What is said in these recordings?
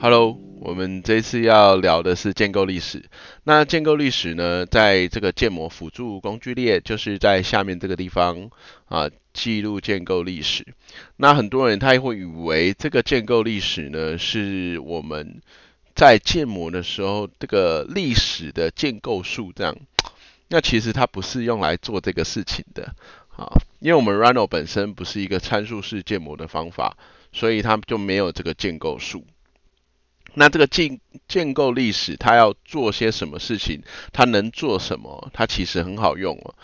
Hello，我们这次要聊的是建构历史。那建构历史呢，在这个建模辅助工具列，就是在下面这个地方啊，记录建构历史。那很多人他也会以为这个建构历史呢，是我们在建模的时候这个历史的建构数量。那其实它不是用来做这个事情的。啊，因为我们 r n o 本身不是一个参数式建模的方法，所以它就没有这个建构树。那这个建建构历史，它要做些什么事情？它能做什么？它其实很好用哦。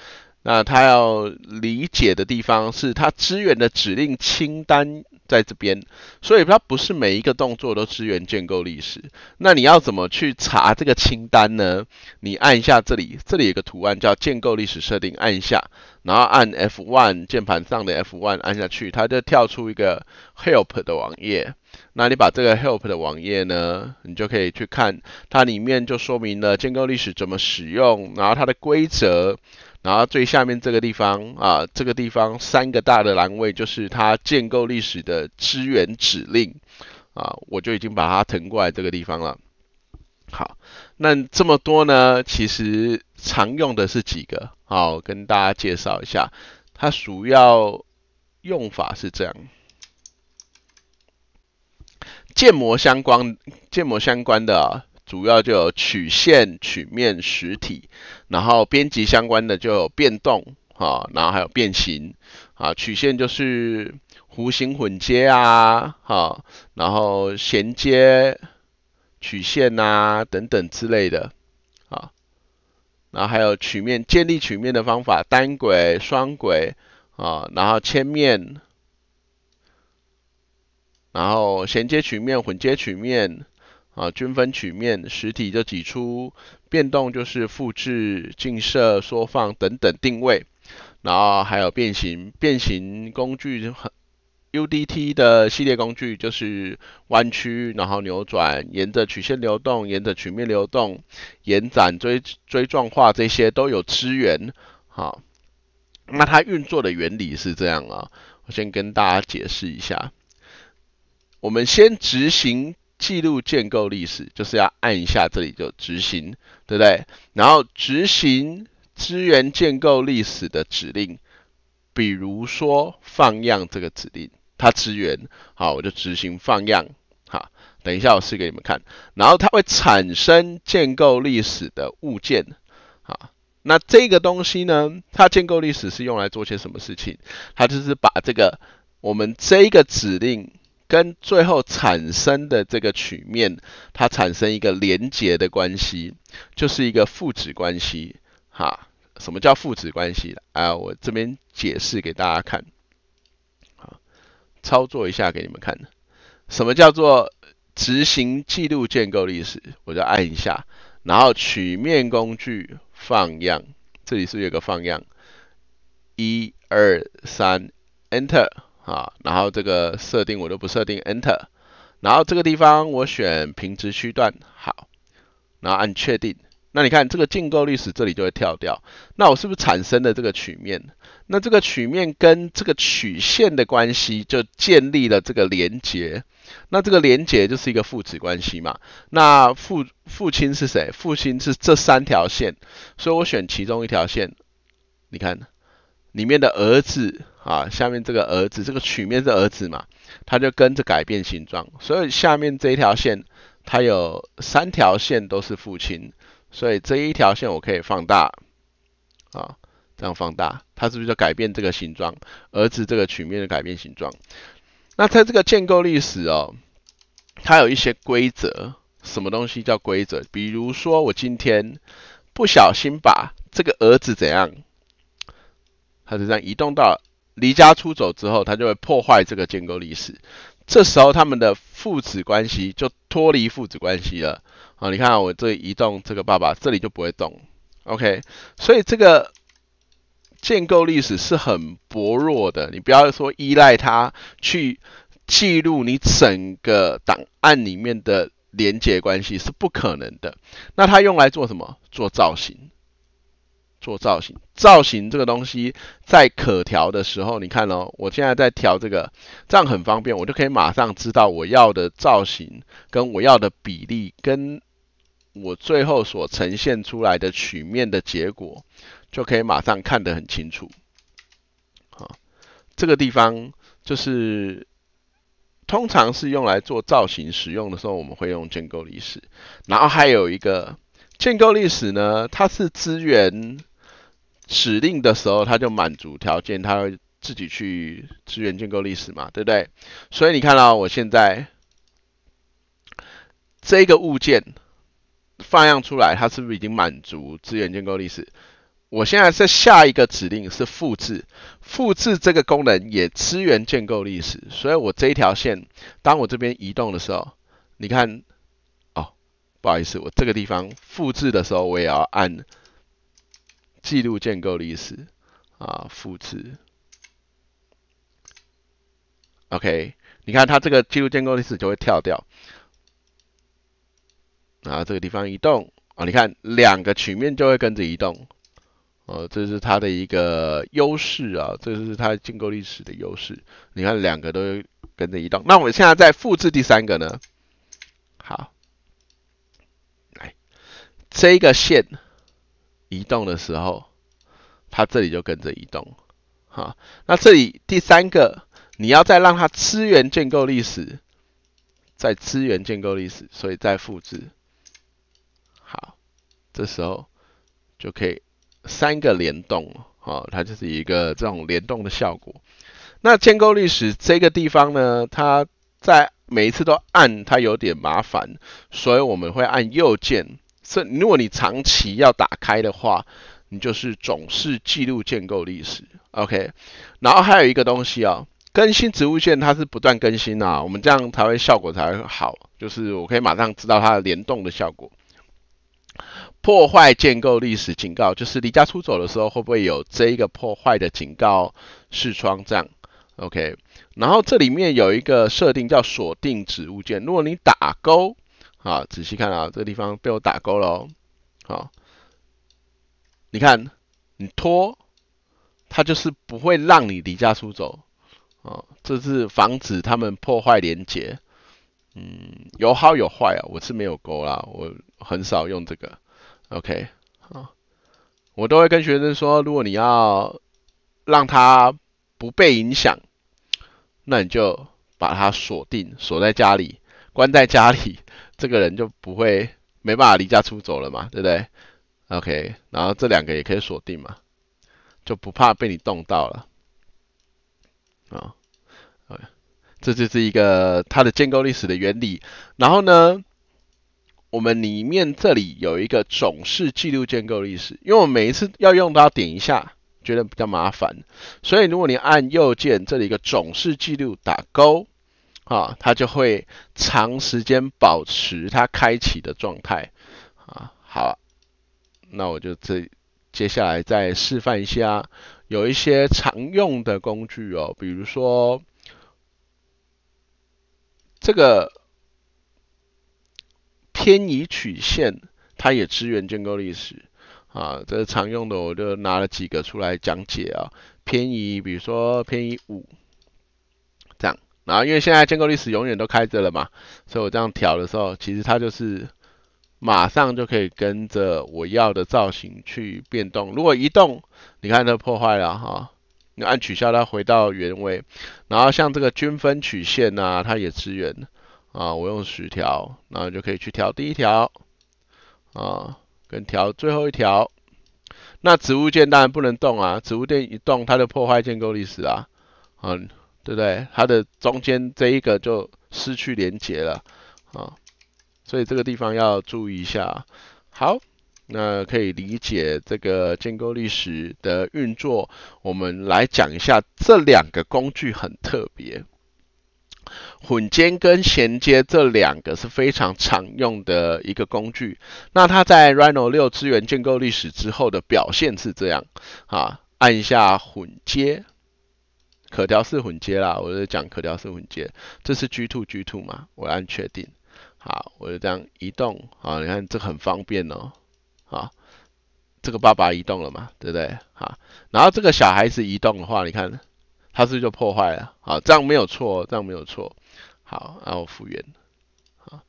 那它要理解的地方是它支援的指令清单。在这边，所以它不是每一个动作都支援建构历史。那你要怎么去查这个清单呢？你按一下这里，这里有个图案叫建构历史设定，按一下，然后按 F1 键盘上的 F1 按下去，它就跳出一个 Help 的网页。那你把这个 Help 的网页呢，你就可以去看，它里面就说明了建构历史怎么使用，然后它的规则。然后最下面这个地方啊，这个地方三个大的栏位就是它建构历史的支援指令啊，我就已经把它腾过来这个地方了。好，那这么多呢，其实常用的是几个？好，跟大家介绍一下，它主要用法是这样，建模相关，建模相关的啊。主要就有曲线、曲面、实体，然后编辑相关的就有变动啊，然后还有变形啊，曲线就是弧形混接啊，啊，然后衔接曲线啊等等之类的啊，然后还有曲面，建立曲面的方法，单轨、双轨啊，然后切面，然后衔接曲面、混接曲面。啊，均分曲面、实体就挤出变动就是复制、镜射、缩放等等定位，然后还有变形，变形工具很 UDT 的系列工具就是弯曲，然后扭转，沿着曲线流动，沿着曲面流动，延展、锥锥状化这些都有支援。好，那它运作的原理是这样啊，我先跟大家解释一下，我们先执行。记录建构历史就是要按一下这里就执行，对不对？然后执行资源建构历史的指令，比如说放样这个指令，它支援，好，我就执行放样，哈，等一下我试给你们看。然后它会产生建构历史的物件，好。那这个东西呢，它建构历史是用来做些什么事情？它就是把这个我们这一个指令。跟最后产生的这个曲面，它产生一个连接的关系，就是一个父子关系，哈，什么叫父子关系啊？我这边解释给大家看，好，操作一下给你们看，什么叫做执行记录建构历史？我就按一下，然后曲面工具放样，这里是有个放样，一二三，enter。啊，然后这个设定我就不设定 Enter，然后这个地方我选平直区段，好，然后按确定，那你看这个禁购历史这里就会跳掉，那我是不是产生的这个曲面？那这个曲面跟这个曲线的关系就建立了这个连结，那这个连结就是一个父子关系嘛，那父父亲是谁？父亲是这三条线，所以我选其中一条线，你看。里面的儿子啊，下面这个儿子，这个曲面是儿子嘛？它就跟着改变形状。所以下面这一条线，它有三条线都是父亲，所以这一条线我可以放大啊，这样放大，它是不是就改变这个形状？儿子这个曲面的改变形状。那它这个建构历史哦，它有一些规则。什么东西叫规则？比如说我今天不小心把这个儿子怎样？实这样移动到离家出走之后，他就会破坏这个建构历史。这时候他们的父子关系就脱离父子关系了。啊，你看我这移动这个爸爸，这里就不会动。OK，所以这个建构历史是很薄弱的。你不要说依赖它去记录你整个档案里面的连接关系是不可能的。那它用来做什么？做造型。做造型，造型这个东西在可调的时候，你看哦，我现在在调这个，这样很方便，我就可以马上知道我要的造型跟我要的比例，跟我最后所呈现出来的曲面的结果，就可以马上看得很清楚。好，这个地方就是通常是用来做造型使用的时候，我们会用建构历史，然后还有一个建构历史呢，它是资源。指令的时候，它就满足条件，它会自己去资源建构历史嘛，对不对？所以你看到我现在这个物件放样出来，它是不是已经满足资源建构历史？我现在在下一个指令是复制，复制这个功能也资源建构历史，所以我这一条线，当我这边移动的时候，你看，哦，不好意思，我这个地方复制的时候，我也要按。记录建构历史啊，复制。OK，你看它这个记录建构历史就会跳掉。然后这个地方移动啊，你看两个曲面就会跟着移动。哦，这是它的一个优势啊，这是它建构历史的优势。你看两个都跟着移动。那我们现在再复制第三个呢，好，来这个线。移动的时候，它这里就跟着移动。好，那这里第三个，你要再让它资源建构历史，再资源建构历史，所以再复制。好，这时候就可以三个联动。好，它就是一个这种联动的效果。那建构历史这个地方呢，它在每一次都按它有点麻烦，所以我们会按右键。这如果你长期要打开的话，你就是总是记录建构历史，OK。然后还有一个东西啊，更新植物线它是不断更新啊，我们这样才会效果才会好，就是我可以马上知道它的联动的效果。破坏建构历史警告，就是离家出走的时候会不会有这一个破坏的警告视窗这样，OK。然后这里面有一个设定叫锁定植物件，如果你打勾。啊，仔细看啊，这个地方被我打勾了哦。好，你看你拖，它就是不会让你离家出走啊。这是防止他们破坏连接。嗯，有好有坏啊。我是没有勾啦，我很少用这个。OK，好，我都会跟学生说，如果你要让他不被影响，那你就把他锁定，锁在家里，关在家里。这个人就不会没办法离家出走了嘛，对不对？OK，然后这两个也可以锁定嘛，就不怕被你动到了啊。OK，这就是一个它的建构历史的原理。然后呢，我们里面这里有一个总是记录建构历史，因为我每一次要用都要点一下，觉得比较麻烦，所以如果你按右键这里一个总是记录打勾。啊，它就会长时间保持它开启的状态啊。好，那我就这接下来再示范一下，有一些常用的工具哦，比如说这个偏移曲线，它也支援建构历史啊。这是常用的，我就拿了几个出来讲解啊。偏移，比如说偏移五。然后，因为现在建构历史永远都开着了嘛，所以我这样调的时候，其实它就是马上就可以跟着我要的造型去变动。如果移动，你看它破坏了哈，你按取消它回到原位。然后像这个均分曲线呢，它也支援啊，我用十条，然后就可以去调第一条啊，跟调最后一条。那植物键当然不能动啊，植物键一动，它就破坏建构历史啊，啊。对不对？它的中间这一个就失去连接了啊，所以这个地方要注意一下。好，那可以理解这个建构历史的运作。我们来讲一下这两个工具很特别，混接跟衔接这两个是非常常用的一个工具。那它在 Rhino 六资源建构历史之后的表现是这样啊，按一下混接。可调式混接啦，我就讲可调式混接，这是 G two G two 嘛，我按确定，好，我就这样移动，好，你看这很方便哦，好，这个爸爸移动了嘛，对不对？好，然后这个小孩子移动的话，你看他是不是就破坏了？好，这样没有错，这样没有错，好，然后复原，好，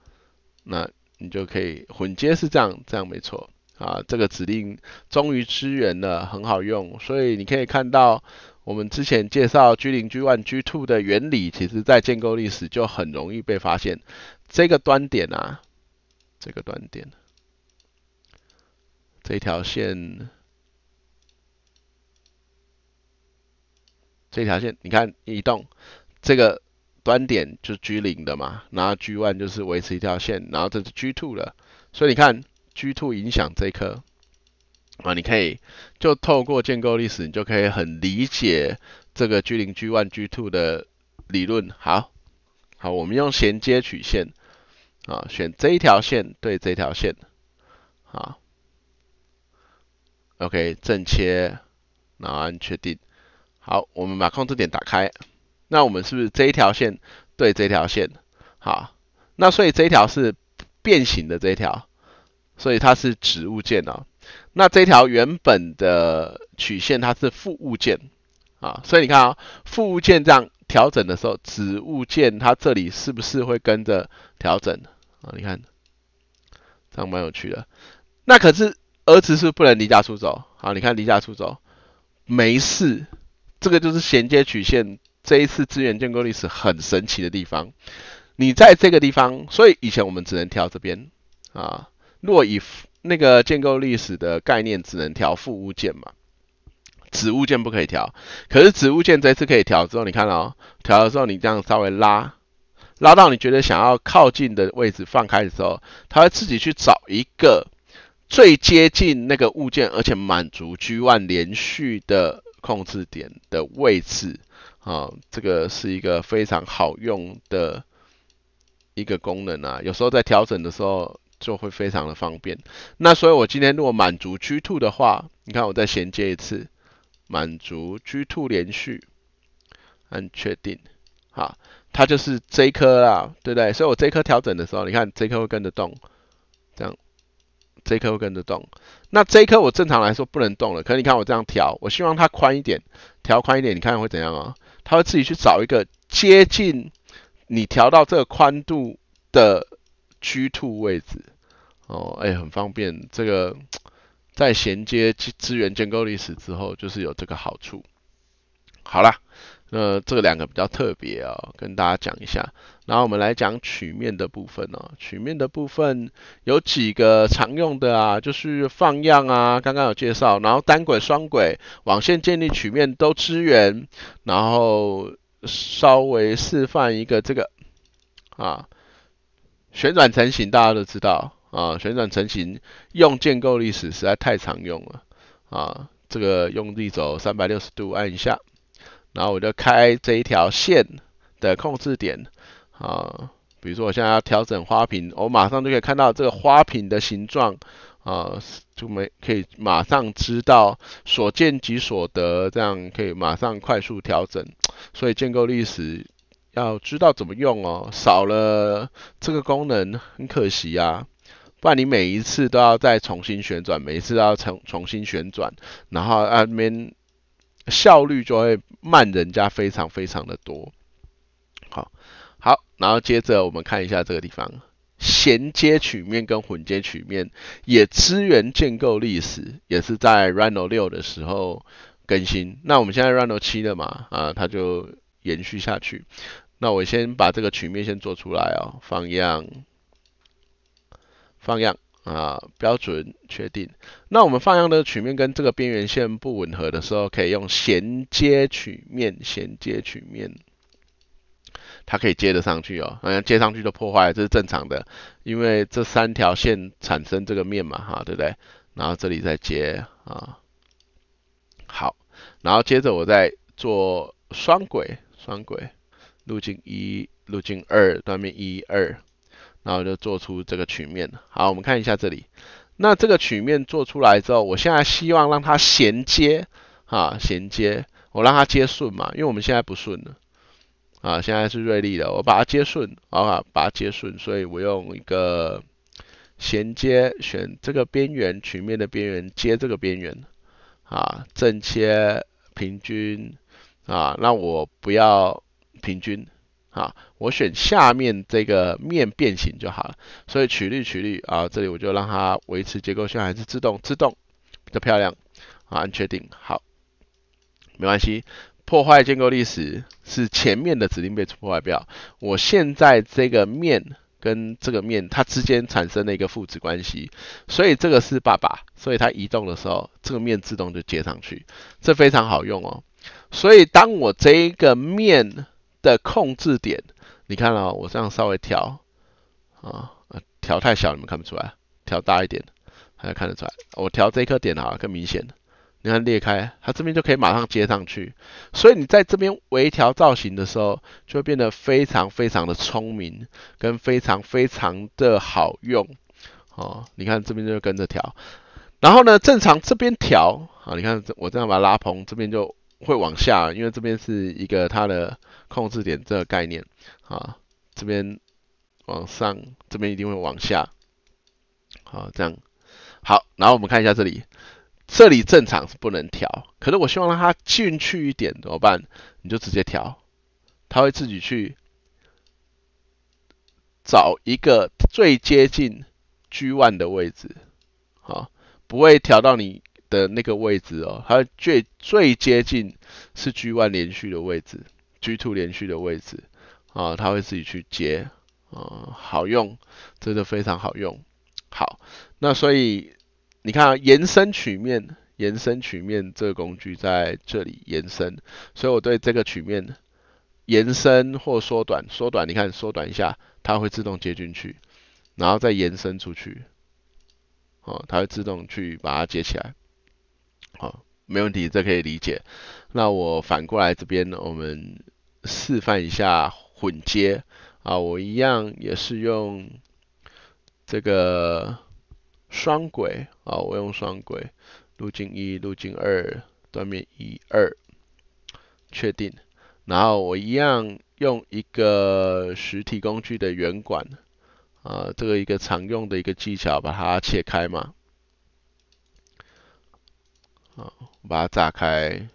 那你就可以混接是这样，这样没错，啊，这个指令终于支援了，很好用，所以你可以看到。我们之前介绍 G 零、G one、G two 的原理，其实在建构历史就很容易被发现。这个端点啊，这个端点，这条线，这条线，你看移动，这个端点就是 G 零的嘛，然后 G one 就是维持一条线，然后这是 G two 了。所以你看 G two 影响这颗，啊，你可以就透过建构历史，你就可以很理解这个 G0、G1、g two 的理论。好，好，我们用衔接曲线，啊，选这一条线对这条线。好，OK，正切，然后按确定。好，我们把控制点打开。那我们是不是这一条线对这条线？好，那所以这一条是变形的这一条，所以它是植物件哦。那这条原本的曲线它是负物件啊，所以你看啊，负物件这样调整的时候，子物件它这里是不是会跟着调整啊？你看，这样蛮有趣的。那可是儿子是不是不能离家出走啊！你看离家出走没事，这个就是衔接曲线。这一次资源建构历史很神奇的地方，你在这个地方，所以以前我们只能跳这边啊。若以那个建构历史的概念只能调副物件嘛，子物件不可以调。可是子物件这次可以调之后，你看哦，调的时候你这样稍微拉，拉到你觉得想要靠近的位置，放开的时候，它会自己去找一个最接近那个物件，而且满足 G one 连续的控制点的位置。啊，这个是一个非常好用的一个功能啊。有时候在调整的时候。就会非常的方便。那所以，我今天如果满足 G two 的话，你看我再衔接一次，满足 G two 连续，按确定，好，它就是一颗啦，对不对？所以我一颗调整的时候，你看这颗会跟着动，这样这颗会跟着动。那一颗我正常来说不能动了，可你看我这样调，我希望它宽一点，调宽一点，你看会怎样啊？它会自己去找一个接近你调到这个宽度的。虚兔位置哦，哎，很方便。这个在衔接资源建构历史之后，就是有这个好处。好啦，那这两个比较特别啊，跟大家讲一下。然后我们来讲曲面的部分哦。曲面的部分有几个常用的啊，就是放样啊，刚刚有介绍。然后单轨、双轨、网线建立曲面都支援。然后稍微示范一个这个啊。旋转成型大家都知道啊，旋转成型用建构历史实在太常用了啊。这个用力轴三百六十度按一下，然后我就开这一条线的控制点啊。比如说我现在要调整花瓶，我马上就可以看到这个花瓶的形状啊，就没可以马上知道所见即所得，这样可以马上快速调整。所以建构历史。要知道怎么用哦，少了这个功能很可惜啊，不然你每一次都要再重新旋转，每一次都要重重新旋转，然后啊，那边效率就会慢人家非常非常的多。好，好，然后接着我们看一下这个地方，衔接曲面跟混接曲面也支援建构历史，也是在 Rhino 六的时候更新，那我们现在 Rhino 七了嘛，啊，它就延续下去。那我先把这个曲面先做出来哦，放样，放样啊，标准确定。那我们放样的曲面跟这个边缘线不吻合的时候，可以用衔接曲面，衔接曲面，它可以接得上去哦。好像接上去就破坏，这是正常的，因为这三条线产生这个面嘛，哈，对不对？然后这里再接啊，好，然后接着我再做双轨，双轨。路径一、路径二，断面一二，然后就做出这个曲面。好，我们看一下这里。那这个曲面做出来之后，我现在希望让它衔接啊，衔接，我让它接顺嘛，因为我们现在不顺了啊，现在是锐利的，我把它接顺啊，把它接顺。所以我用一个衔接，选这个边缘曲面的边缘接这个边缘啊，正切平均啊，那我不要。平均啊，我选下面这个面变形就好了。所以曲率曲率啊，这里我就让它维持结构，还是自动自动比较漂亮。啊，按确定好，没关系。破坏建构历史是前面的指令被破坏掉。我现在这个面跟这个面，它之间产生了一个父子关系，所以这个是爸爸，所以它移动的时候，这个面自动就接上去，这非常好用哦。所以当我这一个面。的控制点，你看了，我这样稍微调啊，调太小你们看不出来，调大一点，还要看得出来。我调这颗点啊，更明显你看裂开，它这边就可以马上接上去。所以你在这边微调造型的时候，就会变得非常非常的聪明，跟非常非常的好用。哦，你看这边就跟着调。然后呢，正常这边调啊，你看我这样把它拉蓬，这边就。会往下，因为这边是一个它的控制点这个概念啊，这边往上，这边一定会往下，好，这样，好，然后我们看一下这里，这里正常是不能调，可是我希望让它进去一点，怎么办？你就直接调，它会自己去找一个最接近 one 的位置，好，不会调到你。的那个位置哦，它最最接近是 G one 连续的位置，G two 连续的位置啊，它会自己去接啊，好用，真的非常好用。好，那所以你看延伸曲面，延伸曲面这个工具在这里延伸，所以我对这个曲面延伸或缩短，缩短你看缩短一下，它会自动接进去，然后再延伸出去，哦，它会自动去把它接起来。没问题，这可以理解。那我反过来这边，我们示范一下混接啊。我一样也是用这个双轨啊，我用双轨路径一、路径二、断面一二，确定。然后我一样用一个实体工具的圆管啊，这个一个常用的一个技巧，把它切开嘛，好。把它炸开。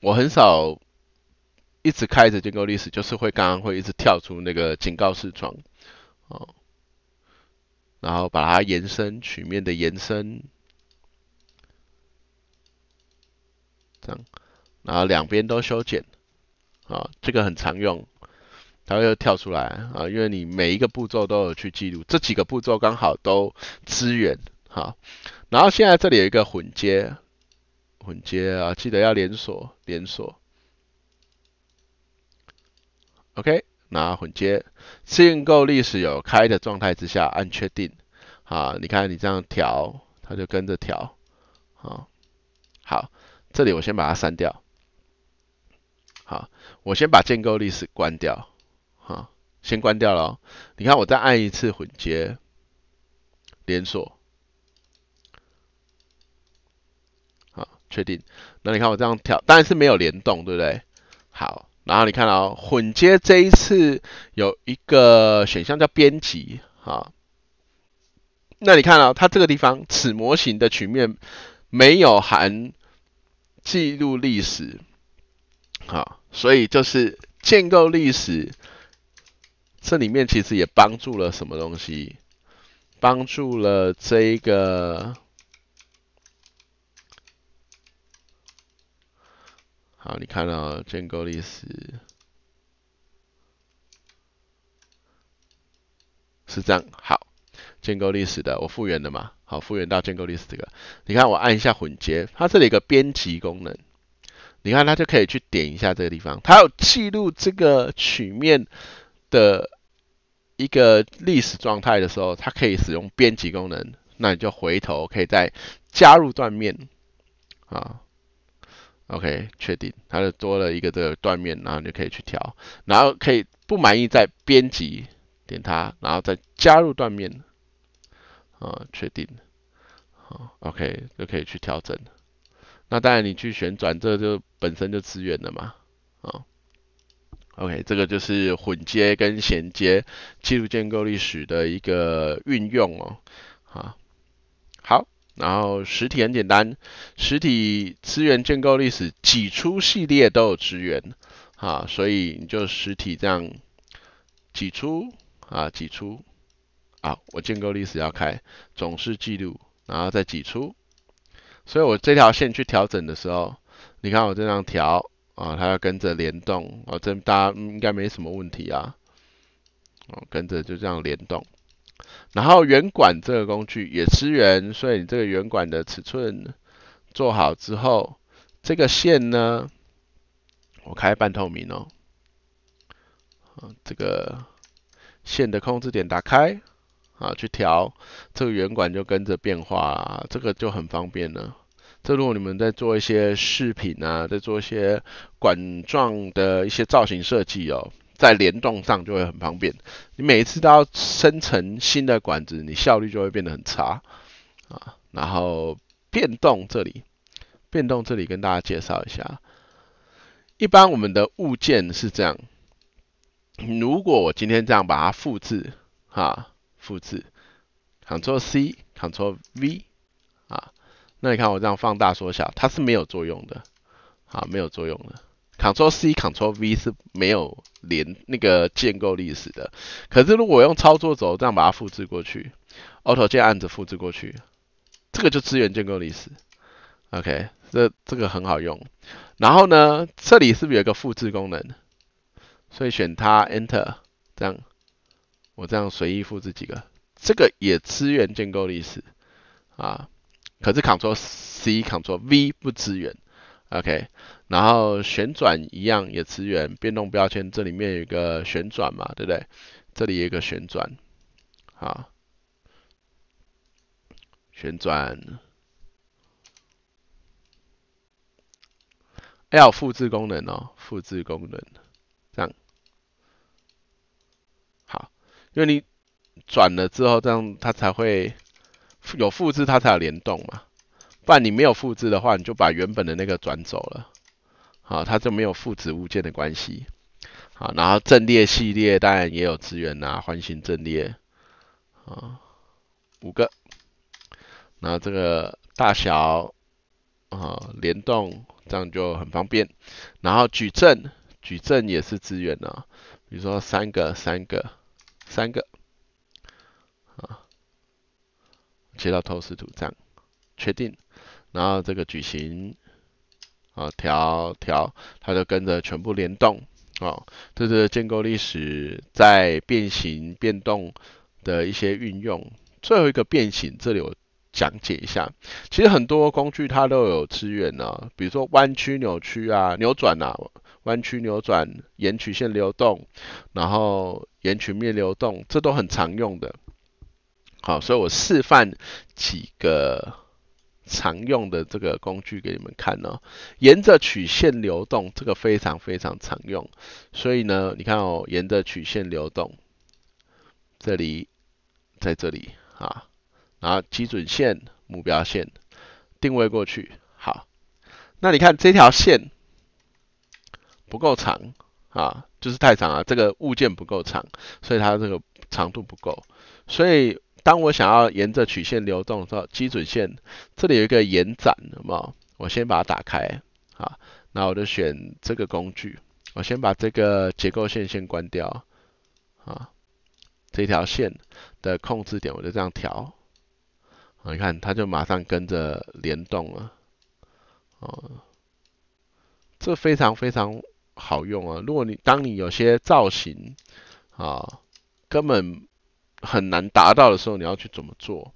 我很少一直开着建构历史，就是会刚刚会一直跳出那个警告视窗，哦，然后把它延伸曲面的延伸，这样，然后两边都修剪，啊，这个很常用。它又跳出来啊，因为你每一个步骤都有去记录，这几个步骤刚好都支援好。然后现在这里有一个混接，混接啊，记得要连锁，连锁。OK，拿混接，建构历史有开的状态之下按确定啊。你看你这样调，它就跟着调啊。好，这里我先把它删掉。好，我先把建构历史关掉。好，先关掉了哦。你看我再按一次混接，连锁。好，确定。那你看我这样跳，当然是没有联动，对不对？好，然后你看哦，混接这一次有一个选项叫编辑。好，那你看哦，它这个地方此模型的曲面没有含记录历史。好，所以就是建构历史。这里面其实也帮助了什么东西，帮助了这一个。好，你看到建构历史是这样。好，建构历史的我复原的嘛？好，复原到建构历史这个。你看我按一下混接，它这里有个编辑功能。你看它就可以去点一下这个地方，它有记录这个曲面。的一个历史状态的时候，它可以使用编辑功能，那你就回头可以再加入断面啊，OK，确定，它就多了一个这个断面，然后你就可以去调，然后可以不满意再编辑，点它，然后再加入断面啊，确定，好，OK，就可以去调整那当然你去旋转，这就本身就资源的嘛，啊。OK，这个就是混接跟衔接记录建构历史的一个运用哦。好，好，然后实体很简单，实体资源建构历史几出系列都有资源啊，所以你就实体这样挤出啊，挤出啊，我建构历史要开总是记录，然后再挤出，所以我这条线去调整的时候，你看我这样调。啊，它要跟着联动哦，这大家应该没什么问题啊。哦，跟着就这样联动，然后圆管这个工具也支援，所以你这个圆管的尺寸做好之后，这个线呢，我开半透明哦。啊，这个线的控制点打开，啊，去调这个圆管就跟着变化，这个就很方便了。这如果你们在做一些饰品啊，在做一些管状的一些造型设计哦，在联动上就会很方便。你每一次都要生成新的管子，你效率就会变得很差啊。然后变动这里，变动这里跟大家介绍一下。一般我们的物件是这样，如果我今天这样把它复制啊，复制 c t r l c c t r l V。那你看我这样放大缩小，它是没有作用的，好，没有作用的。Ctrl C Ctrl V 是没有连那个建构历史的。可是如果用操作轴这样把它复制过去，Auto 键按着复制过去，这个就支援建构历史。OK，这这个很好用。然后呢，这里是不是有一个复制功能？所以选它 Enter，这样我这样随意复制几个，这个也支援建构历史啊。可是 Ctrl C Ctrl V 不支援，OK，然后旋转一样也支援，变动标签这里面有一个旋转嘛，对不对？这里有一个旋转，好，旋转，L 复制功能哦，复制功能，这样，好，因为你转了之后，这样它才会。有复制它才有联动嘛，不然你没有复制的话，你就把原本的那个转走了，好，它就没有复制物件的关系。好，然后阵列系列当然也有资源呐，环形阵列，啊，五个，然后这个大小啊联动，这样就很方便。然后矩阵，矩阵也是资源呢，比如说三个，三个，三个。切到透视图样，确定，然后这个矩形啊调调，它就跟着全部联动啊，这是建构历史在变形变动的一些运用。最后一个变形，这里我讲解一下，其实很多工具它都有资源呢，比如说弯曲、扭曲啊、扭转啊、弯曲、扭转、沿曲线流动，然后沿曲面流动，这都很常用的。好，所以我示范几个常用的这个工具给你们看哦。沿着曲线流动，这个非常非常常用。所以呢，你看哦，沿着曲线流动，这里，在这里啊，然后基准线、目标线定位过去。好，那你看这条线不够长啊，就是太长了，这个物件不够长，所以它这个长度不够，所以。当我想要沿着曲线流动候，基准线，这里有一个延展嘛，我先把它打开啊，那我就选这个工具，我先把这个结构线先关掉啊，这条线的控制点我就这样调，你看它就马上跟着联动了啊，这非常非常好用啊。如果你当你有些造型啊，根本。很难达到的时候，你要去怎么做？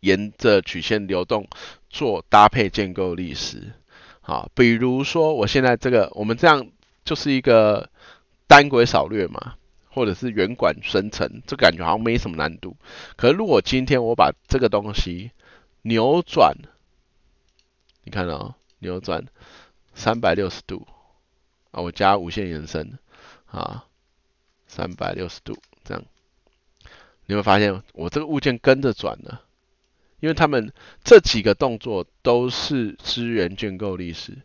沿着曲线流动，做搭配建构历史，好，比如说我现在这个，我们这样就是一个单轨扫略嘛，或者是圆管生成，这感觉好像没什么难度。可如果今天我把这个东西扭转，你看到扭转三百六十度啊，我加无限延伸啊，三百六十度这样。你会发现我这个物件跟着转了，因为他们这几个动作都是资源建构历史，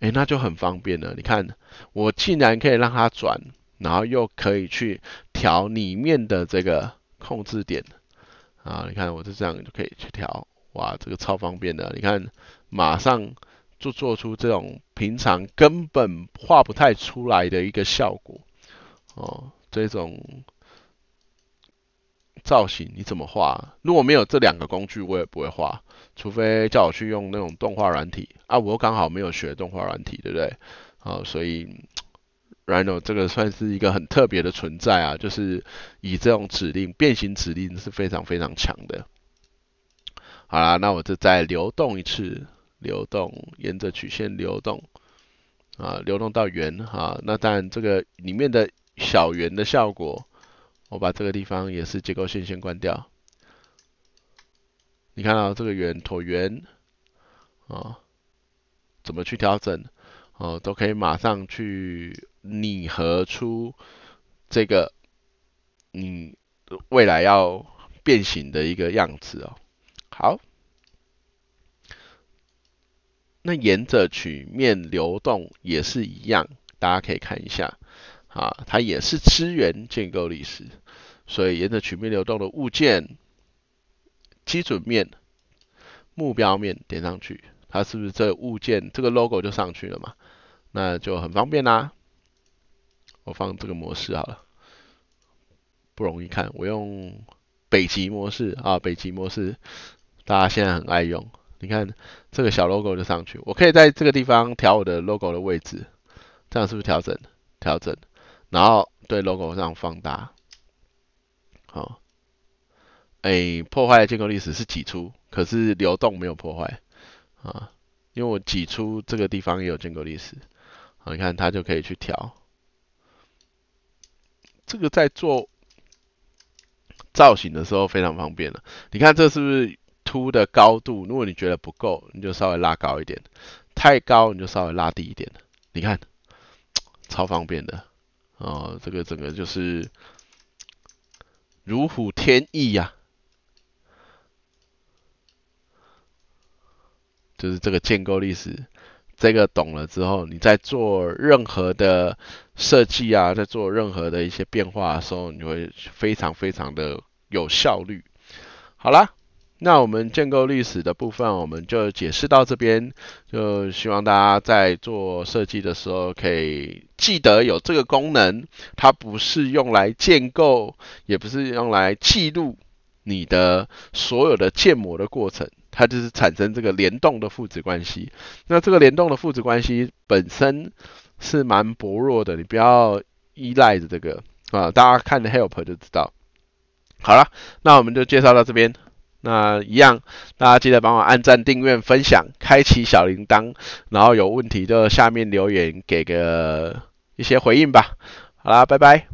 诶，那就很方便了。你看，我既然可以让它转，然后又可以去调里面的这个控制点，啊，你看我就这样就可以去调，哇，这个超方便的。你看，马上就做出这种平常根本画不太出来的一个效果，哦，这种。造型你怎么画？如果没有这两个工具，我也不会画。除非叫我去用那种动画软体，啊，我刚好没有学动画软体，对不对？好，所以 Rhino 这个算是一个很特别的存在啊，就是以这种指令，变形指令是非常非常强的。好啦，那我就再流动一次，流动，沿着曲线流动，啊，流动到圆，哈，那当然这个里面的小圆的效果。我把这个地方也是结构线先关掉。你看到这个圆椭圆啊，怎么去调整哦，都可以马上去拟合出这个你未来要变形的一个样子哦。好，那沿着曲面流动也是一样，大家可以看一下啊，它也是资源建构历史。所以沿着曲面流动的物件，基准面、目标面点上去，它是不是这物件这个 logo 就上去了嘛？那就很方便啦。我放这个模式好了，不容易看。我用北极模式啊，北极模式，大家现在很爱用。你看这个小 logo 就上去，我可以在这个地方调我的 logo 的位置，这样是不是调整？调整。然后对 logo 上放大。哦，哎，破坏的建构历史是挤出，可是流动没有破坏啊，因为我挤出这个地方也有建构历史，啊，你看它就可以去调，这个在做造型的时候非常方便了。你看这是不是凸的高度？如果你觉得不够，你就稍微拉高一点；太高，你就稍微拉低一点你看，超方便的啊，这个整个就是。如虎添翼呀！就是这个建构历史，这个懂了之后，你在做任何的设计啊，在做任何的一些变化的时候，你会非常非常的有效率。好了。那我们建构历史的部分，我们就解释到这边。就希望大家在做设计的时候，可以记得有这个功能。它不是用来建构，也不是用来记录你的所有的建模的过程。它就是产生这个联动的父子关系。那这个联动的父子关系本身是蛮薄弱的，你不要依赖着这个啊。大家看 help 就知道。好了，那我们就介绍到这边。那一样，大家记得帮我按赞、订阅、分享、开启小铃铛，然后有问题就下面留言，给个一些回应吧。好啦，拜拜。